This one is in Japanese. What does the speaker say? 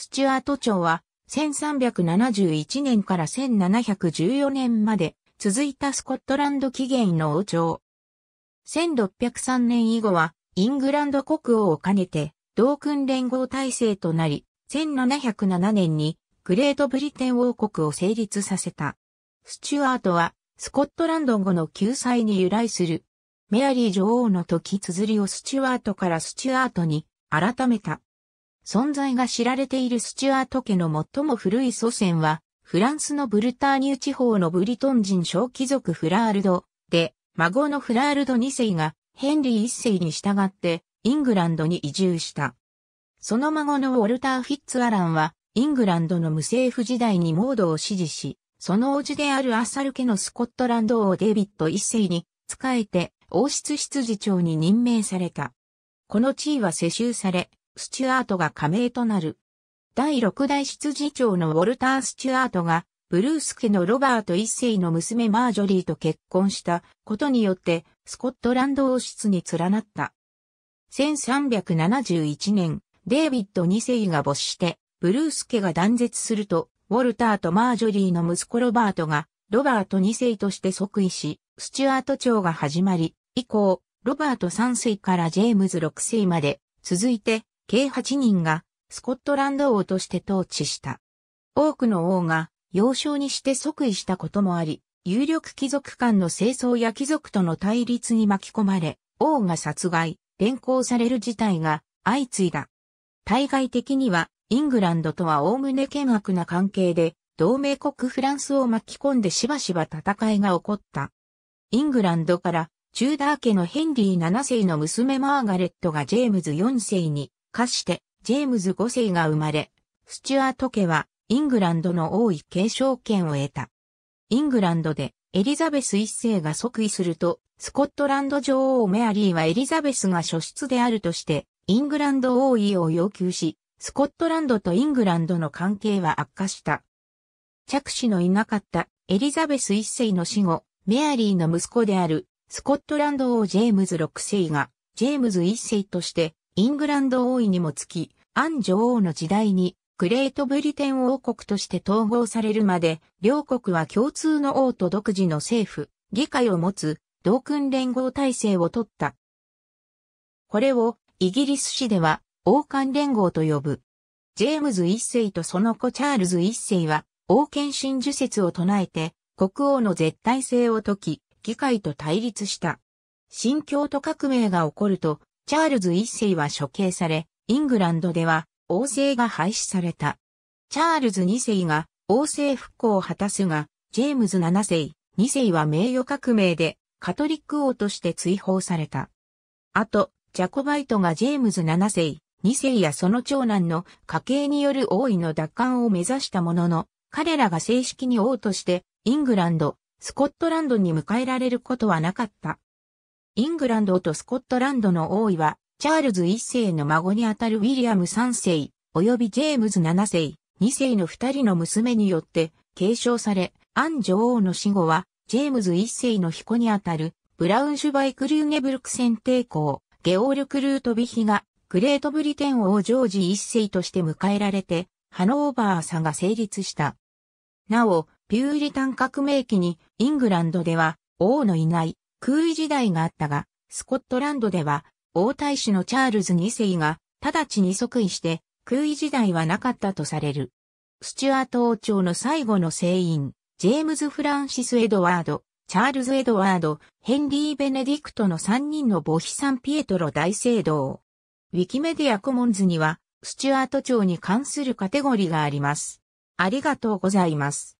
スチュアート朝は、1371年から1714年まで続いたスコットランド起源の王朝。1603年以後は、イングランド国王を兼ねて、同訓連合体制となり、1707年にグレートブリテン王国を成立させた。スチュアートは、スコットランド語の救済に由来する。メアリー女王の時綴りをスチュアートからスチュアートに改めた。存在が知られているスチュアート家の最も古い祖先は、フランスのブルターニュ地方のブリトン人小貴族フラールドで、孫のフラールド2世がヘンリー1世に従ってイングランドに移住した。その孫のウォルター・フィッツ・アランは、イングランドの無政府時代にモードを支持し、その叔父であるアサル家のスコットランド王デビット1世に仕えて王室執事長に任命された。この地位は世襲され、スチュアートが加盟となる。第6代執事長のウォルター・スチュアートが、ブルース家のロバート一世の娘マージョリーと結婚したことによって、スコットランド王室に連なった。1371年、デイビッド二世が没して、ブルース家が断絶すると、ウォルターとマージョリーの息子ロバートが、ロバート二世として即位し、スチュアート朝が始まり、以降、ロバート三世からジェームズ六世まで、続いて、計8人がスコットランド王として統治した。多くの王が幼少にして即位したこともあり、有力貴族間の清掃や貴族との対立に巻き込まれ、王が殺害、連行される事態が相次いだ。対外的には、イングランドとはおおむね険悪な関係で、同盟国フランスを巻き込んでしばしば戦いが起こった。イングランドから、チューダー家のヘンリー7世の娘マーガレットがジェームズ4世にかして、ジェームズ5世が生まれ、スチュアート家は、イングランドの王位継承権を得た。イングランドで、エリザベス1世が即位すると、スコットランド女王メアリーはエリザベスが初出であるとして、イングランド王位を要求し、スコットランドとイングランドの関係は悪化した。着手のいなかったエリザベス1世の死後、メアリーの息子であるスコットランド王ジェームズ6世がジェームズ1世としてイングランド王位にもつき、アン女王の時代に、グレートブリテン王国として統合されるまで、両国は共通の王と独自の政府、議会を持つ、同訓連合体制をとった。これを、イギリス史では、王冠連合と呼ぶ。ジェームズ一世とその子チャールズ一世は、王権真珠説を唱えて、国王の絶対性を解き、議会と対立した。新教徒革命が起こると、チャールズ一世は処刑され、イングランドでは王政が廃止された。チャールズ二世が王政復興を果たすが、ジェームズ七世、二世は名誉革命でカトリック王として追放された。あと、ジャコバイトがジェームズ七世、二世やその長男の家系による王位の奪還を目指したものの、彼らが正式に王としてイングランド、スコットランドに迎えられることはなかった。イングランドとスコットランドの王位は、チャールズ一世の孫にあたるウィリアム三世、及びジェームズ七世、二世の二人の娘によって継承され、アン女王の死後は、ジェームズ一世の彦にあたる、ブラウンシュバイク・ルーネブルク選定校、ゲオール・クルート・ビヒが、グレートブリテン王ジョージ一世として迎えられて、ハノーバーんが成立した。なお、ピューリタン革命期にイングランドでは王のいない空位時代があったが、スコットランドでは、王太子のチャールズ2世が、直ちに即位して、空位時代はなかったとされる。スチュアート王朝の最後の聖員、ジェームズ・フランシス・エドワード、チャールズ・エドワード、ヘンリー・ベネディクトの3人の母妃サン・ピエトロ大聖堂。ウィキメディアコモンズには、スチュアート朝に関するカテゴリーがあります。ありがとうございます。